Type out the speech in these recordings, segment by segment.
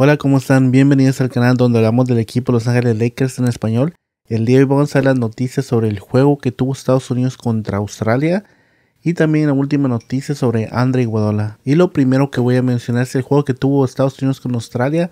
Hola, ¿cómo están? Bienvenidos al canal donde hablamos del equipo Los Ángeles Lakers en español. El día de hoy vamos a ver las noticias sobre el juego que tuvo Estados Unidos contra Australia y también la última noticia sobre Andre Iguodala. Y lo primero que voy a mencionar es el juego que tuvo Estados Unidos con Australia.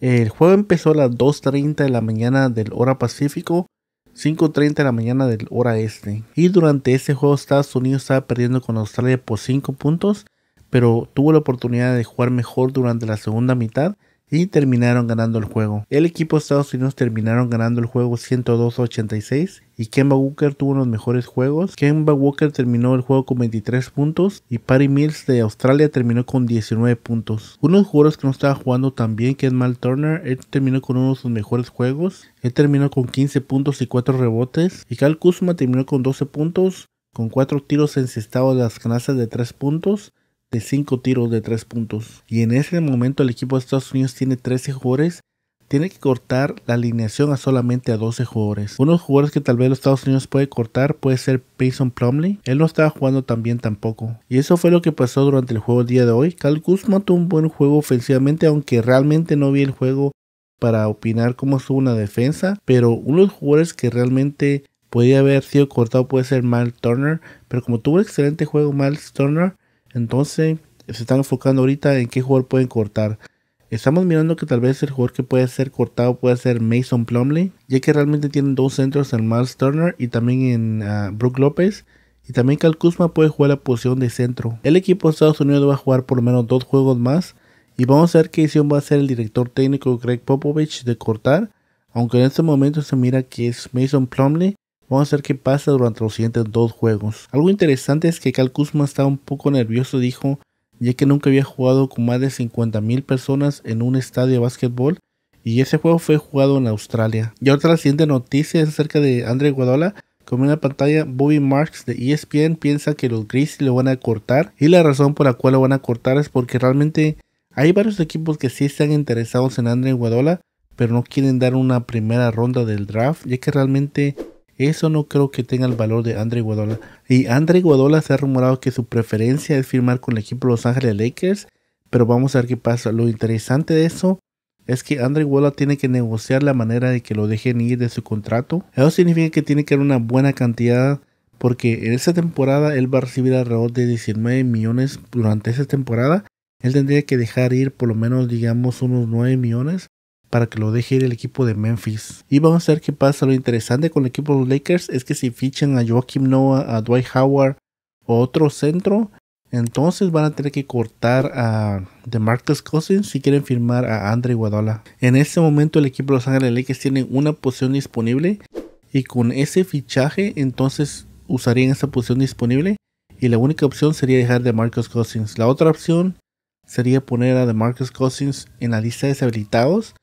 El juego empezó a las 2.30 de la mañana del hora pacífico, 5.30 de la mañana del hora este. Y durante ese juego Estados Unidos estaba perdiendo con Australia por 5 puntos, pero tuvo la oportunidad de jugar mejor durante la segunda mitad y terminaron ganando el juego. El equipo de Estados Unidos terminaron ganando el juego 102-86 y Kemba Walker tuvo unos mejores juegos. Kemba Walker terminó el juego con 23 puntos y Patty Mills de Australia terminó con 19 puntos. Unos jugadores que no estaba jugando también bien, que es Mal Turner, él terminó con uno de sus mejores juegos. Él terminó con 15 puntos y 4 rebotes. Y Cal Kuzma terminó con 12 puntos, con 4 tiros encestados de las canastas de 3 puntos de 5 tiros de 3 puntos. Y en ese momento el equipo de Estados Unidos tiene 13 jugadores. Tiene que cortar la alineación a solamente a 12 jugadores. Unos jugadores que tal vez los Estados Unidos puede cortar puede ser Payson Plumley. Él no estaba jugando tan bien tampoco. Y eso fue lo que pasó durante el juego el día de hoy. Cal mató un buen juego ofensivamente, aunque realmente no vi el juego para opinar cómo estuvo una defensa. Pero uno de los jugadores que realmente podía haber sido cortado puede ser Mal Turner. Pero como tuvo un excelente juego Mal Turner, entonces, se están enfocando ahorita en qué jugador pueden cortar. Estamos mirando que tal vez el jugador que puede ser cortado puede ser Mason Plumley, ya que realmente tienen dos centros en Miles Turner y también en ah, Brook López. Y también Cal Kuzma puede jugar la posición de centro. El equipo de Estados Unidos va a jugar por lo menos dos juegos más. Y vamos a ver qué decisión va a ser el director técnico Greg Popovich de cortar. Aunque en este momento se mira que es Mason Plumley Vamos a ver qué pasa durante los siguientes dos juegos. Algo interesante es que Cal Kuzma está un poco nervioso, dijo, ya que nunca había jugado con más de 50.000 personas en un estadio de básquetbol y ese juego fue jugado en Australia. Y ahora la siguiente noticia es acerca de Andre Guadola. Como en la pantalla, Bobby Marks de ESPN piensa que los Grizzlies lo van a cortar. Y la razón por la cual lo van a cortar es porque realmente hay varios equipos que sí están interesados en Andre Guadola, pero no quieren dar una primera ronda del draft, ya que realmente eso no creo que tenga el valor de Andre Iguodala. Y Andre Iguodala se ha rumorado que su preferencia es firmar con el equipo Los Ángeles Lakers, pero vamos a ver qué pasa. Lo interesante de eso es que Andre Iguodala tiene que negociar la manera de que lo dejen ir de su contrato. Eso significa que tiene que haber una buena cantidad porque en esa temporada él va a recibir alrededor de 19 millones durante esa temporada. Él tendría que dejar ir por lo menos digamos unos 9 millones para que lo deje ir el equipo de Memphis. Y vamos a ver qué pasa. Lo interesante con el equipo de los Lakers es que si fichan a Joaquim Noah, a Dwight Howard o otro centro, entonces van a tener que cortar a DeMarcus Cousins si quieren firmar a Andre Guadala. En este momento el equipo de Los Ángeles Lakers tiene una posición disponible y con ese fichaje entonces usarían esa posición disponible y la única opción sería dejar de Marcus Cousins. La otra opción sería poner a DeMarcus Cousins en la lista de deshabilitados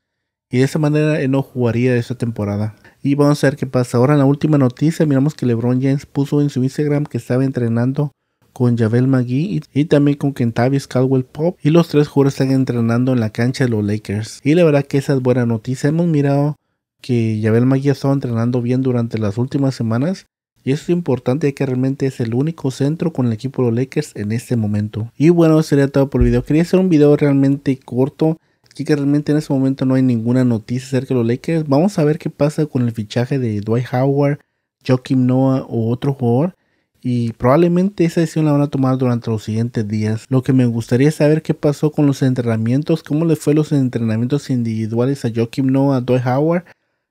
y de esa manera él no jugaría esta temporada. Y vamos a ver qué pasa. Ahora en la última noticia miramos que LeBron James puso en su Instagram que estaba entrenando con Javel McGee y, también con Kentavis Caldwell Pop. Y los tres jugadores están entrenando en la cancha de los Lakers. Y la verdad que esa es buena noticia. Hemos mirado que Javel McGee ha estado entrenando bien durante las últimas semanas. Y eso es importante ya que realmente es el único centro con el equipo de los Lakers en este momento. Y bueno, sería todo por el video. Quería hacer un video realmente corto Aquí que realmente en este momento no hay ninguna noticia acerca de los Lakers. Vamos a ver qué pasa con el fichaje de Dwight Howard, Joaquim Noah u otro jugador. Y probablemente esa decisión la van a tomar durante los siguientes días. Lo que me gustaría saber qué pasó con los entrenamientos, cómo le fue los entrenamientos individuales a Joaquim Noah, a Dwight Howard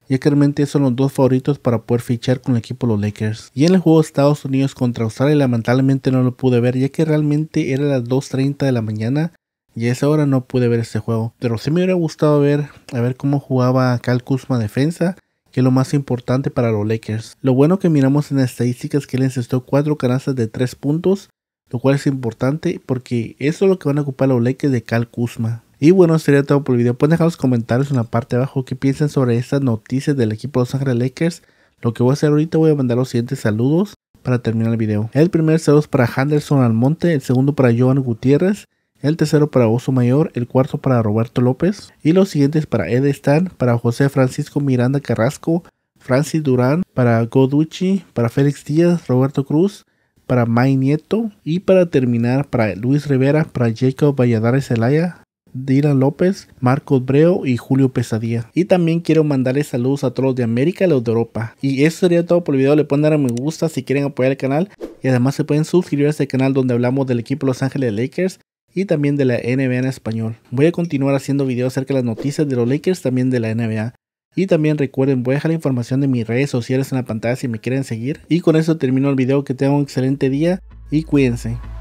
ya que realmente son los dos favoritos para poder fichar con el equipo de los Lakers. Y en el juego de Estados Unidos contra Australia lamentablemente no lo pude ver, ya que realmente era las 2.30 de la mañana y a esa hora no pude ver este juego. Pero sí me hubiera gustado ver, a ver cómo jugaba Cal Kuzma defensa, que es lo más importante para los Lakers. Lo bueno que miramos en las estadísticas es que él encestó 4 canastas de 3 puntos, lo cual es importante porque eso es lo que van a ocupar los Lakers de Cal Kuzma. Y bueno, sería todo por el video. Pueden dejar los comentarios en la parte de abajo Que piensan sobre estas noticias del equipo de Los Angeles Lakers. Lo que voy a hacer ahorita voy a mandar los siguientes saludos para terminar el video. El primer saludo es para Henderson Almonte, el segundo para Joan Gutiérrez, el tercero para Oso Mayor, el cuarto para Roberto López y los siguientes para Ed Stan, para José Francisco Miranda Carrasco, Francis Durán, para Goducci, para Félix Díaz, Roberto Cruz, para May Nieto y para terminar para Luis Rivera, para Jacob Valladares Zelaya, Dylan López, Marcos Breo y Julio Pesadilla. Y también quiero mandarles saludos a todos de América y los de Europa. Y eso sería todo por el video. Le pueden dar a me gusta si quieren apoyar el canal. Y además se pueden suscribir a este canal donde hablamos del equipo Los Ángeles Lakers y también de la NBA en español. Voy a continuar haciendo videos acerca de las noticias de los Lakers, también de la NBA. Y también recuerden, voy a dejar la información de mis redes sociales en la pantalla si me quieren seguir. Y con eso termino el video, que tengan un excelente día y cuídense.